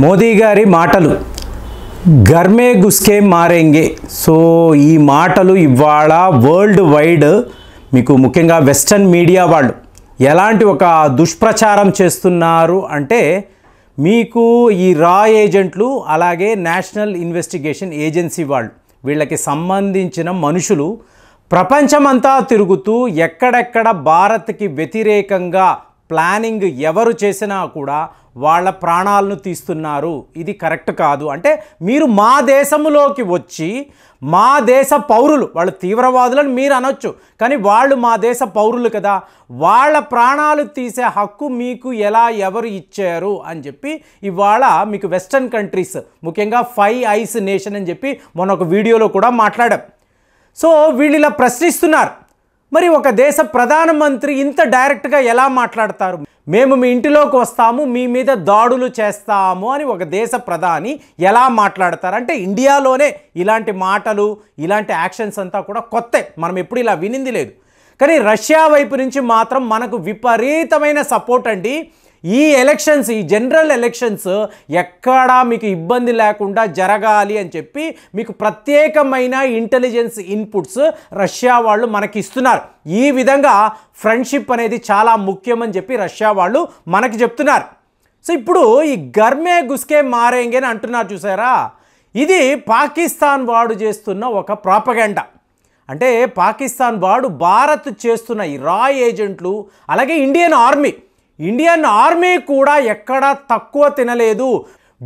మోదీ గారి మాటలు గర్మే గుస్కే మారేంగే సో ఈ మాటలు ఇవాళ వరల్డ్ వైడ్ మీకు ముఖ్యంగా వెస్టర్న్ మీడియా వాళ్ళు ఎలాంటి ఒక దుష్ప్రచారం చేస్తున్నారు అంటే మీకు ఈ రా ఏజెంట్లు అలాగే నేషనల్ ఇన్వెస్టిగేషన్ ఏజెన్సీ వాళ్ళు వీళ్ళకి సంబంధించిన మనుషులు ప్రపంచమంతా తిరుగుతూ ఎక్కడెక్కడ భారత్కి వ్యతిరేకంగా ప్లానింగ్ ఎవరు చేసినా కూడా వాళ్ళ ప్రాణాలను తీస్తున్నారు ఇది కరెక్ట్ కాదు అంటే మీరు మా దేశంలోకి వచ్చి మా దేశ పౌరులు వాళ్ళు తీవ్రవాదులను మీరు అనొచ్చు కానీ వాళ్ళు మా దేశ పౌరులు కదా వాళ్ళ ప్రాణాలు తీసే హక్కు మీకు ఎలా ఎవరు ఇచ్చారు అని చెప్పి ఇవాళ మీకు వెస్టర్న్ కంట్రీస్ ముఖ్యంగా ఫైవ్ ఐస్ నేషన్ అని చెప్పి మొన్న ఒక వీడియోలో కూడా మాట్లాడాం సో వీళ్ళు ఇలా ప్రశ్నిస్తున్నారు మరి ఒక దేశ ప్రధానమంత్రి ఇంత డైరెక్ట్గా ఎలా మాట్లాడతారు మేము మీ ఇంటిలోకి వస్తాము మీ మీద దాడులు చేస్తాము అని ఒక దేశ ప్రధాని ఎలా మాట్లాడతారు అంటే ఇండియాలోనే ఇలాంటి మాటలు ఇలాంటి యాక్షన్స్ అంతా కూడా కొత్త మనం ఎప్పుడు ఇలా వినింది లేదు కానీ రష్యా వైపు నుంచి మాత్రం మనకు విపరీతమైన సపోర్ట్ అండి ఈ ఎలక్షన్స్ ఈ జనరల్ ఎలక్షన్స్ ఎక్కడా మీకు ఇబ్బంది లేకుండా జరగాలి అని చెప్పి మీకు ప్రత్యేకమైన ఇంటెలిజెన్స్ ఇన్పుట్స్ రష్యా వాళ్ళు మనకి ఇస్తున్నారు ఈ విధంగా ఫ్రెండ్షిప్ అనేది చాలా ముఖ్యమని చెప్పి రష్యా వాళ్ళు మనకి చెప్తున్నారు సో ఇప్పుడు ఈ గర్మే గుస్కే మారేంగే అని అంటున్నారు చూసారా ఇది పాకిస్తాన్ వాడు చేస్తున్న ఒక ప్రాపగెండా అంటే పాకిస్తాన్ వాడు భారత్ చేస్తున్న ఈ రా ఏజెంట్లు అలాగే ఇండియన్ ఆర్మీ ఇండియన్ ఆర్మీ కూడా ఎక్కడా తక్కువ తినలేదు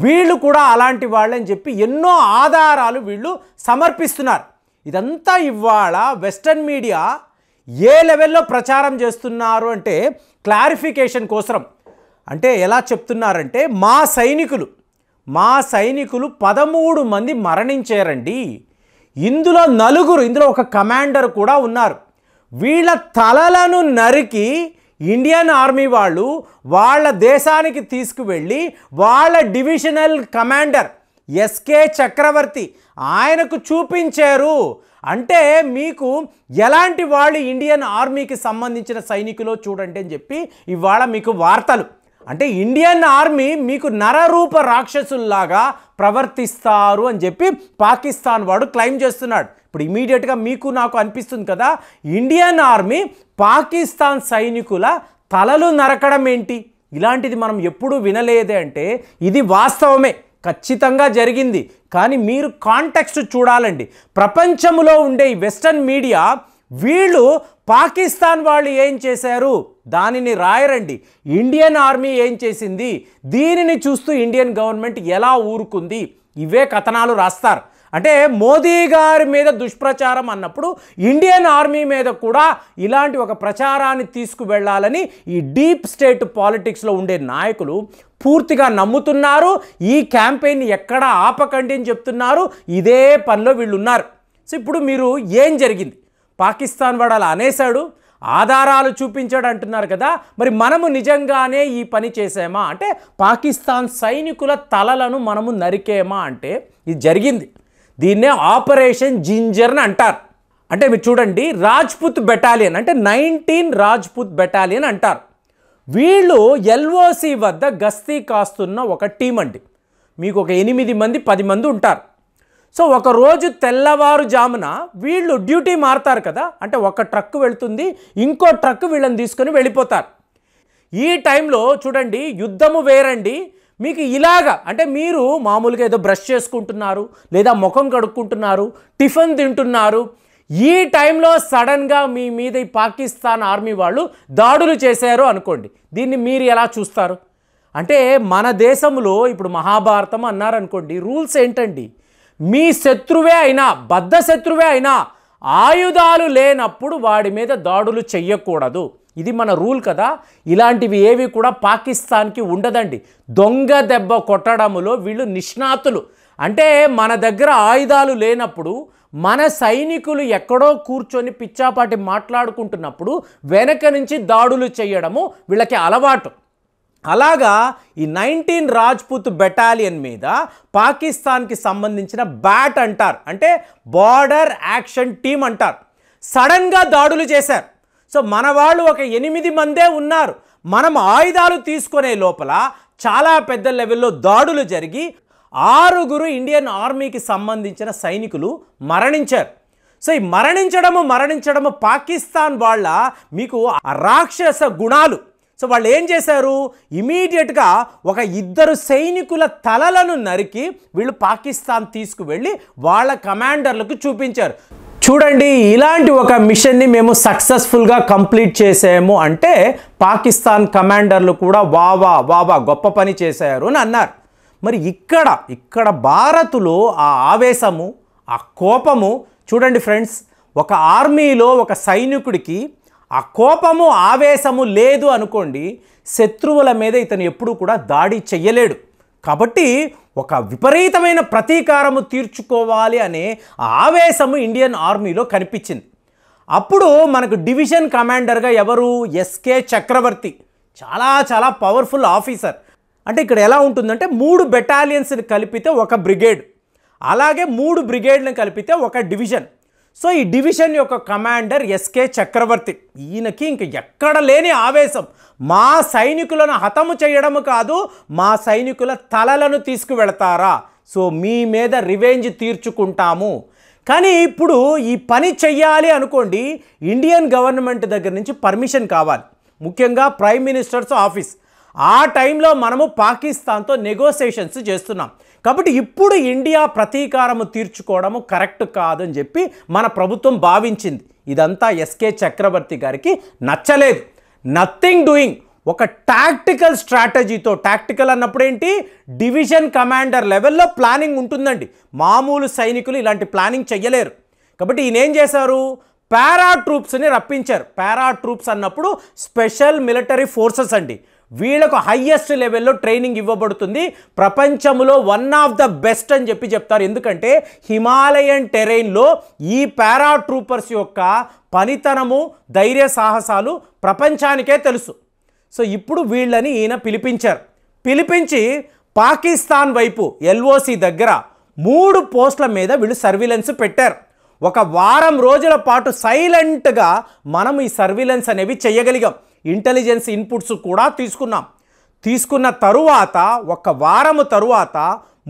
వీళ్ళు కూడా అలాంటి వాళ్ళని చెప్పి ఎన్నో ఆధారాలు వీళ్ళు సమర్పిస్తున్నారు ఇదంతా ఇవాళ వెస్టర్న్ మీడియా ఏ లెవెల్లో ప్రచారం చేస్తున్నారు అంటే క్లారిఫికేషన్ కోసం అంటే ఎలా చెప్తున్నారంటే మా సైనికులు మా సైనికులు పదమూడు మంది మరణించారండి ఇందులో నలుగురు ఇందులో ఒక కమాండర్ కూడా ఉన్నారు వీళ్ళ తలలను నరికి ఇండియన్ ఆర్మీ వాళ్ళు వాళ్ళ దేశానికి తీసుకువెళ్ళి వాళ్ళ డివిజనల్ కమాండర్ ఎస్కే చక్రవర్తి ఆయనకు చూపించారు అంటే మీకు ఎలాంటి వాళ్ళు ఇండియన్ ఆర్మీకి సంబంధించిన సైనికులో చూడండి అని చెప్పి ఇవాళ మీకు వార్తలు అంటే ఇండియన్ ఆర్మీ మీకు నరరూప రాక్షసుల్లాగా ప్రవర్తిస్తారు అని చెప్పి పాకిస్తాన్ వాడు క్లెయిమ్ చేస్తున్నాడు ఇప్పుడు ఇమీడియట్గా మీకు నాకు అనిపిస్తుంది కదా ఇండియన్ ఆర్మీ పాకిస్తాన్ సైనికుల తలలు నరకడం ఏంటి ఇలాంటిది మనం ఎప్పుడూ వినలేదే అంటే ఇది వాస్తవమే ఖచ్చితంగా జరిగింది కానీ మీరు కాంటెక్స్ట్ చూడాలండి ప్రపంచంలో ఉండే వెస్టర్న్ మీడియా వీళ్ళు పాకిస్తాన్ వాళ్ళు ఏం చేశారు దానిని రాయరండి ఇండియన్ ఆర్మీ ఏం చేసింది దీనిని చూస్తూ ఇండియన్ గవర్నమెంట్ ఎలా ఊరుకుంది ఇవే కథనాలు రాస్తారు అంటే మోదీ గారి మీద దుష్ప్రచారం అన్నప్పుడు ఇండియన్ ఆర్మీ మీద కూడా ఇలాంటి ఒక ప్రచారాన్ని తీసుకువెళ్ళాలని ఈ డీప్ స్టేట్ పాలిటిక్స్లో ఉండే నాయకులు పూర్తిగా నమ్ముతున్నారు ఈ క్యాంపెయిన్ ఎక్కడ ఆపకండి అని చెప్తున్నారు ఇదే పనిలో వీళ్ళు ఉన్నారు సో ఇప్పుడు మీరు ఏం జరిగింది పాకిస్తాన్ వాడు అలా అనేశాడు ఆధారాలు చూపించాడు అంటున్నారు కదా మరి మనము నిజంగానే ఈ పని చేసామా అంటే పాకిస్తాన్ సైనికుల తలలను మనము నరికేమా అంటే ఇది జరిగింది దీన్నే ఆపరేషన్ జింజర్ని అంటారు అంటే మీరు చూడండి రాజ్పుత్ బెటాలియన్ అంటే నైన్టీన్ రాజ్పుత్ బెటాలియన్ అంటారు వీళ్ళు ఎల్ఓసి వద్ద గస్తీ కాస్తున్న ఒక టీం అండి మీకు ఒక ఎనిమిది మంది పది మంది ఉంటారు సో ఒకరోజు తెల్లవారుజామున వీళ్ళు డ్యూటీ మారుతారు కదా అంటే ఒక ట్రక్ వెళుతుంది ఇంకో ట్రక్ వీళ్ళని తీసుకొని వెళ్ళిపోతారు ఈ టైంలో చూడండి యుద్ధము వేరండి మీకు ఇలాగ అంటే మీరు మామూలుగా ఏదో బ్రష్ చేసుకుంటున్నారు లేదా ముఖం కడుక్కుంటున్నారు టిఫిన్ తింటున్నారు ఈ టైంలో సడన్గా మీ మీద ఈ పాకిస్తాన్ ఆర్మీ వాళ్ళు దాడులు చేశారు అనుకోండి దీన్ని మీరు ఎలా చూస్తారు అంటే మన దేశంలో ఇప్పుడు మహాభారతం అన్నారనుకోండి రూల్స్ ఏంటండి మీ శత్రువే అయినా బద్ద శత్రువే అయినా ఆయుధాలు లేనప్పుడు వాడి మీద దాడులు చెయ్యకూడదు ఇది మన రూల్ కదా ఇలాంటివి ఏవి కూడా పాకిస్తాన్కి ఉండదండి దొంగ దెబ్బ కొట్టడములో వీళ్ళు నిష్ణాతులు అంటే మన దగ్గర ఆయుధాలు లేనప్పుడు మన సైనికులు ఎక్కడో కూర్చొని పిచ్చాపాటి మాట్లాడుకుంటున్నప్పుడు వెనక నుంచి దాడులు చేయడము వీళ్ళకి అలవాటు అలాగా ఈ నైన్టీన్ రాజ్పుత్ బెటాలియన్ మీద పాకిస్తాన్కి సంబంధించిన బ్యాట్ అంటారు అంటే బార్డర్ యాక్షన్ టీం అంటారు సడన్గా దాడులు చేశారు సో మన వాళ్ళు ఒక ఎనిమిది మందే ఉన్నారు మనం ఆయుధాలు తీసుకునే లోపల చాలా పెద్ద లెవెల్లో దాడులు జరిగి ఆరుగురు ఇండియన్ ఆర్మీకి సంబంధించిన సైనికులు మరణించారు సో ఈ మరణించడము మరణించడము పాకిస్తాన్ వాళ్ళ మీకు రాక్షస గుణాలు సో వాళ్ళు ఏం చేశారు ఇమీడియట్గా ఒక ఇద్దరు సైనికుల తలలను నరికి వీళ్ళు పాకిస్తాన్ తీసుకువెళ్ళి వాళ్ళ కమాండర్లకు చూపించారు చూడండి ఇలాంటి ఒక మిషన్ని మేము సక్సెస్ఫుల్గా కంప్లీట్ చేసాము అంటే పాకిస్తాన్ కమాండర్లు కూడా వావా వావా గొప్ప పని చేశారు అని అన్నారు మరి ఇక్కడ ఇక్కడ భారతులో ఆ ఆవేశము ఆ కోపము చూడండి ఫ్రెండ్స్ ఒక ఆర్మీలో ఒక సైనికుడికి ఆ కోపము ఆవేశము లేదు అనుకోండి శత్రువుల మీద ఇతను ఎప్పుడూ కూడా దాడి చెయ్యలేడు కాబట్టి ఒక విపరీతమైన ప్రతీకారము తీర్చుకోవాలి అనే ఆవేశము ఇండియన్ ఆర్మీలో కనిపించింది అప్పుడు మనకు డివిజన్ కమాండర్గా ఎవరు ఎస్కే చక్రవర్తి చాలా చాలా పవర్ఫుల్ ఆఫీసర్ అంటే ఇక్కడ ఎలా ఉంటుందంటే మూడు బెటాలియన్స్ని కలిపితే ఒక బ్రిగేడ్ అలాగే మూడు బ్రిగేడ్ని కలిపితే ఒక డివిజన్ సో ఈ డివిజన్ యొక్క కమాండర్ ఎస్కే చక్రవర్తి ఈయనకి ఇంక ఎక్కడ లేని ఆవేశం మా సైనికులను హతము చేయడము కాదు మా సైనికుల తలలను తీసుకువెళతారా సో మీ మీద రివెంజ్ తీర్చుకుంటాము కానీ ఇప్పుడు ఈ పని చెయ్యాలి అనుకోండి ఇండియన్ గవర్నమెంట్ దగ్గర నుంచి పర్మిషన్ కావాలి ముఖ్యంగా ప్రైమ్ మినిస్టర్స్ ఆఫీస్ ఆ టైంలో మనము పాకిస్తాన్తో నెగోసియేషన్స్ చేస్తున్నాం కాబట్టి ఇప్పుడు ఇండియా ప్రతీకారము తీర్చుకోవడము కరెక్ట్ కాదని చెప్పి మన ప్రభుత్వం భావించింది ఇదంతా ఎస్కే చక్రవర్తి గారికి నచ్చలేదు నథింగ్ డూయింగ్ ఒక టాక్టికల్ స్ట్రాటజీతో టాక్టికల్ అన్నప్పుడు ఏంటి డివిజన్ కమాండర్ లెవెల్లో ప్లానింగ్ ఉంటుందండి మామూలు సైనికులు ఇలాంటి ప్లానింగ్ చెయ్యలేరు కాబట్టి ఈయన ఏం చేశారు పారా ట్రూప్స్ని రప్పించారు పారా ట్రూప్స్ అన్నప్పుడు స్పెషల్ మిలిటరీ ఫోర్సెస్ అండి వీళ్ళకు హయ్యెస్ట్ లెవెల్లో ట్రైనింగ్ ఇవ్వబడుతుంది ప్రపంచంలో వన్ ఆఫ్ ద బెస్ట్ అని చెప్పి చెప్తారు ఎందుకంటే హిమాలయన్ టెరైన్లో ఈ పారా ట్రూపర్స్ యొక్క పనితనము ధైర్య సాహసాలు ప్రపంచానికే తెలుసు సో ఇప్పుడు వీళ్ళని ఈయన పిలిపించారు పిలిపించి పాకిస్తాన్ వైపు ఎల్ఓసి దగ్గర మూడు పోస్టుల మీద వీళ్ళు సర్విలెన్స్ పెట్టారు ఒక వారం రోజుల పాటు సైలెంట్గా మనం ఈ సర్విలెన్స్ అనేవి చేయగలిగాం ఇంటెలిజెన్స్ ఇన్పుట్స్ కూడా తీసుకున్నాం తీసుకున్న తరువాత ఒక వారము తరువాత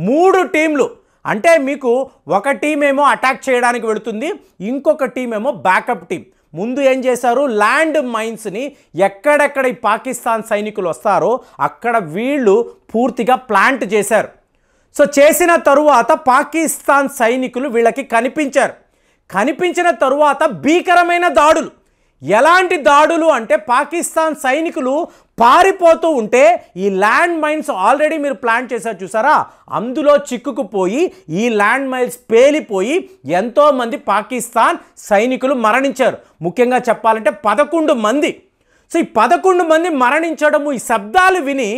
మూడు టీంలు అంటే మీకు ఒక టీం ఏమో అటాక్ చేయడానికి వెళుతుంది ఇంకొక టీం ఏమో బ్యాకప్ టీం ముందు ఏం చేశారు ల్యాండ్ మైన్స్ని ఎక్కడెక్కడ ఈ పాకిస్తాన్ సైనికులు వస్తారో అక్కడ వీళ్ళు పూర్తిగా ప్లాంట్ చేశారు సో చేసిన తరువాత పాకిస్తాన్ సైనికులు వీళ్ళకి కనిపించారు కనిపించిన తరువాత భీకరమైన దాడులు ఎలాంటి దాడులు అంటే పాకిస్తాన్ సైనికులు పారిపోతూ ఉంటే ఈ ల్యాండ్ మైన్స్ ఆల్రెడీ మీరు ప్లాన్ చేశారు చూసారా అందులో చిక్కుకుపోయి ఈ ల్యాండ్ మైన్స్ పేలిపోయి ఎంతోమంది పాకిస్తాన్ సైనికులు మరణించారు ముఖ్యంగా చెప్పాలంటే పదకొండు మంది సో ఈ పదకొండు మంది మరణించడము ఈ శబ్దాలు విని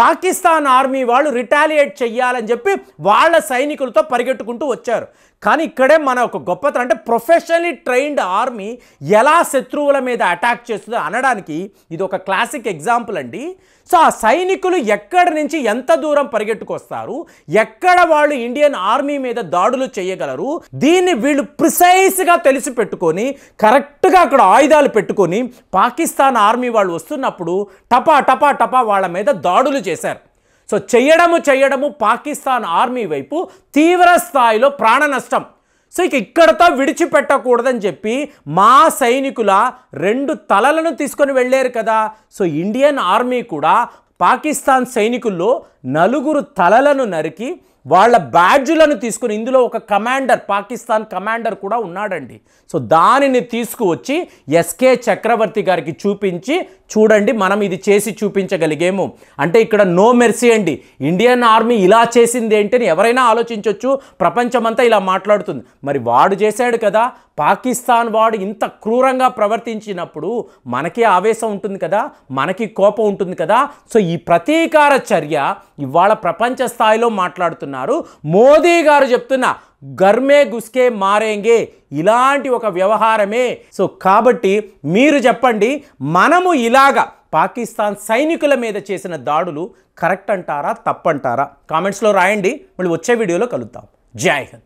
పాకిస్తాన్ ఆర్మీ వాళ్ళు రిటాలియేట్ చెయ్యాలని చెప్పి వాళ్ళ సైనికులతో పరిగెట్టుకుంటూ వచ్చారు కానీ ఇక్కడే మన ఒక గొప్పతనం అంటే ప్రొఫెషనలీ ట్రైన్డ్ ఆర్మీ ఎలా శత్రువుల మీద అటాక్ చేస్తుందో అనడానికి ఇది ఒక క్లాసిక్ ఎగ్జాంపుల్ అండి సో ఆ సైనికులు ఎక్కడి నుంచి ఎంత దూరం పరిగెట్టుకొస్తారు ఎక్కడ వాళ్ళు ఇండియన్ ఆర్మీ మీద దాడులు చేయగలరు దీన్ని వీళ్ళు ప్రిసైజ్గా తెలిసి పెట్టుకొని కరెక్ట్ కరెక్ట్గా అక్కడ ఆయుధాలు పెట్టుకొని పాకిస్తాన్ ఆర్మీ వాళ్ళు వస్తున్నప్పుడు టపా టపా టపా వాళ్ళ మీద దాడులు చేశారు సో చేయడము చేయడము పాకిస్తాన్ ఆర్మీ వైపు తీవ్ర స్థాయిలో ప్రాణ నష్టం సో ఇక ఇక్కడతో విడిచిపెట్టకూడదని చెప్పి మా సైనికుల రెండు తలలను తీసుకొని వెళ్ళారు కదా సో ఇండియన్ ఆర్మీ కూడా పాకిస్తాన్ సైనికుల్లో నలుగురు తలలను నరికి వాళ్ళ బ్యాడ్జులను తీసుకుని ఇందులో ఒక కమాండర్ పాకిస్తాన్ కమాండర్ కూడా ఉన్నాడండి సో దానిని తీసుకువచ్చి ఎస్కే చక్రవర్తి గారికి చూపించి చూడండి మనం ఇది చేసి చూపించగలిగేము అంటే ఇక్కడ నో మెర్సీ అండి ఇండియన్ ఆర్మీ ఇలా చేసింది ఏంటని ఎవరైనా ఆలోచించవచ్చు ప్రపంచమంతా ఇలా మాట్లాడుతుంది మరి వాడు చేశాడు కదా పాకిస్తాన్ వాడు ఇంత క్రూరంగా ప్రవర్తించినప్పుడు మనకి ఆవేశం ఉంటుంది కదా మనకి కోపం ఉంటుంది కదా సో ఈ ప్రతీకార చర్య ఇవాళ ప్రపంచ స్థాయిలో మాట్లాడుతున్నారు మోదీ గారు చెప్తున్నా గర్మే గుస్కే మారేంగే ఇలాంటి ఒక వ్యవహారమే సో కాబట్టి మీరు చెప్పండి మనము ఇలాగ పాకిస్తాన్ సైనికుల మీద చేసిన దాడులు కరెక్ట్ అంటారా తప్పంటారా కామెంట్స్లో రాయండి మళ్ళీ వచ్చే వీడియోలో కలుద్దాం జై హింద్